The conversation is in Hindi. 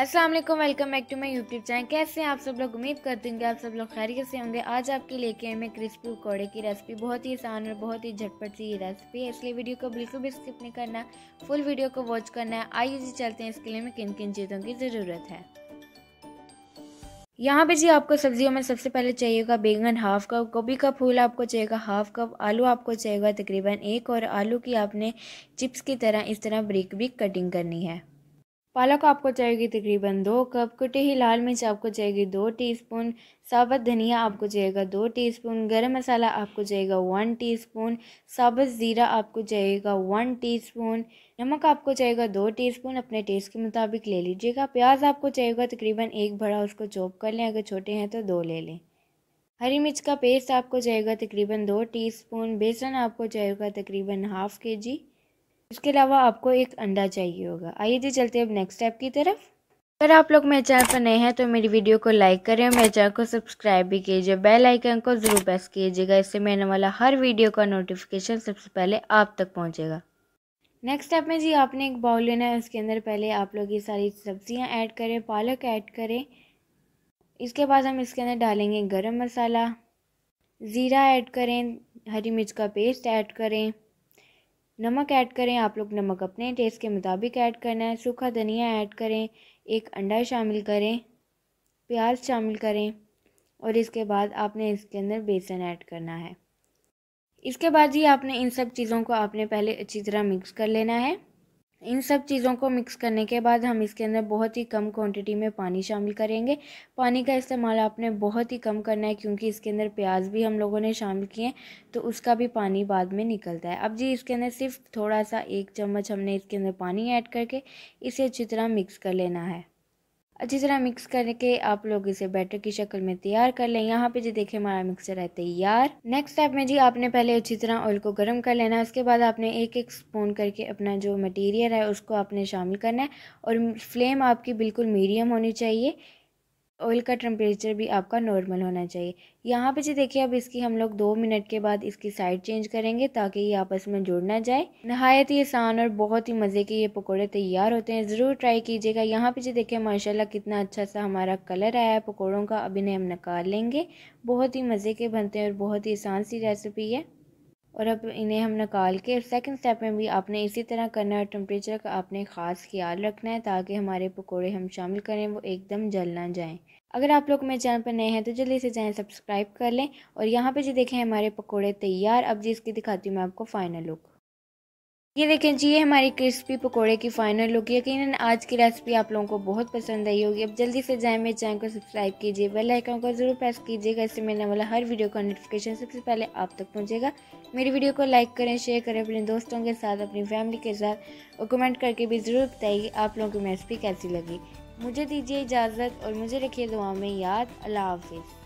Aslam welcome back to my YouTube channel कैसे आप सब लोग उम्मीद करते कि आप सब लोग खैरियत से होंगे आज आपके लेके आए मैं क्रिस्पी पकौड़े की रेसिपी बहुत ही आसान और बहुत ही झटपट सी रेसिपी है इसलिए वीडियो को बिल्कुल भी स्किप नहीं करना फुल वीडियो को वॉच करना है आइए जी चलते हैं इसके लिए हमें किन किन चीज़ों की ज़रूरत है यहाँ पे जी आपको सब्जियों में सबसे पहले चाहिएगा बैंगन हाफ कप गोभी का फूल आपको चाहिएगा हाफ कप आलू आपको चाहिएगा तकरीबन एक और आलू की आपने चिप्स की तरह इस तरह ब्रिक भी कटिंग करनी है पालक आपको चाहिएगी तकरीबन दो कप कुटी ही लाल मिर्च आपको चाहिएगी दो टीस्पून साबुत धनिया आपको चाहिएगा दो टीस्पून गरम मसाला आपको चाहिएगा वन टीस्पून साबुत ज़ीरा आपको चाहिएगा वन टीस्पून नमक आपको चाहिएगा दो टीस्पून अपने टेस्ट के मुताबिक ले लीजिएगा प्याज आपको चाहिएगा तकरीबन एक बड़ा उसको चॉप कर लें अगर छोटे हैं तो दो ले लें हरी मिर्च का पेस्ट आपको चाहिएगा तकरीबन दो टीस्पून बेसन आपको चाहिएगा तकरीबन हाफ़ के जी इसके अलावा आपको एक अंडा चाहिए होगा आइए जी चलते हैं अब नेक्स्ट स्टेप की तरफ अगर आप लोग मेरे चैनल पर नए हैं तो मेरी वीडियो को लाइक करें और मेरे चैनल को सब्सक्राइब भी कीजिए बेल आइकन को ज़रूर प्रेस कीजिएगा इससे मैंने वाला हर वीडियो का नोटिफिकेशन सबसे पहले आप तक पहुँचेगा नेक्स्ट स्टेप में जी आपने एक बाउल लेना है उसके अंदर पहले आप लोग ये सारी सब्जियाँ ऐड करें पालक ऐड करें इसके बाद हम इसके अंदर डालेंगे गर्म मसाला ज़ीरा ऐड करें हरी मिर्च का पेस्ट ऐड करें नमक ऐड करें आप लोग नमक अपने टेस्ट के मुताबिक ऐड करना है सूखा धनिया ऐड करें एक अंडा शामिल करें प्याज शामिल करें और इसके बाद आपने इसके अंदर बेसन ऐड करना है इसके बाद ही आपने इन सब चीज़ों को आपने पहले अच्छी तरह मिक्स कर लेना है इन सब चीज़ों को मिक्स करने के बाद हम इसके अंदर बहुत ही कम क्वांटिटी में पानी शामिल करेंगे पानी का इस्तेमाल आपने बहुत ही कम करना है क्योंकि इसके अंदर प्याज भी हम लोगों ने शामिल किए हैं तो उसका भी पानी बाद में निकलता है अब जी इसके अंदर सिर्फ थोड़ा सा एक चम्मच हमने इसके अंदर पानी ऐड करके इसे अच्छी तरह मिक्स कर लेना है अच्छी तरह मिक्स करके आप लोग इसे बैटर की शक्ल में तैयार कर लें यहाँ पे जी देखिए हमारा मिक्सर है तैयार नेक्स्ट स्टेप में जी आपने पहले अच्छी तरह ऑयल को गर्म कर लेना है उसके बाद आपने एक एक स्पून करके अपना जो मटेरियल है उसको आपने शामिल करना है और फ्लेम आपकी बिल्कुल मीडियम होनी चाहिए ऑयल का टेम्परेचर भी आपका नॉर्मल होना चाहिए यहाँ पे जी देखिए अब इसकी हम लोग दो मिनट के बाद इसकी साइड चेंज करेंगे ताकि ये आपस में जुड़ ना जाए नहायत ही आसान और बहुत ही मज़े के ये पकौड़े तैयार होते हैं ज़रूर ट्राई कीजिएगा यहाँ पे जी देखिए माशाल्लाह कितना अच्छा सा हमारा कलर आया है पकौड़ों का अब इन्हें हम निकाल लेंगे बहुत ही मज़े के बनते हैं और बहुत ही आसान सी रेसिपी है और अब इन्हें हम निकाल के सेकंड स्टेप में भी आपने इसी तरह करना है टेम्परेचर का आपने ख़ास ख्याल रखना है ताकि हमारे पकोड़े हम शामिल करें वो एकदम जल ना जाएँ अगर आप लोग मेरे चैनल पर नए हैं तो जल्दी से चैनल सब्सक्राइब कर लें और यहाँ पे जो देखें हमारे पकोड़े तैयार अब जी इसकी दिखाती हूँ मैं आपको फ़ाइनल लुक ये देखें जी ये हमारी क्रिस्पी पकोड़े की फाइनल लुक यकीन आज की रेसिपी आप लोगों को बहुत पसंद आई होगी अब जल्दी से जाए मेरे चैनल को सब्सक्राइब कीजिए बेल आइकन को ज़रूर प्रेस कीजिएगा इससे मिलने वाला हर वीडियो का नोटिफिकेशन सबसे पहले आप तक पहुंचेगा मेरी वीडियो को लाइक करें शेयर करें अपने दोस्तों के साथ अपनी फैमिली के साथ और कमेंट करके भी ज़रूर बताइए आप लोगों की रेसिपी कैसी लगी मुझे दीजिए इजाज़त और मुझे रखिए दुआ में याद अल्लाह हाफिज़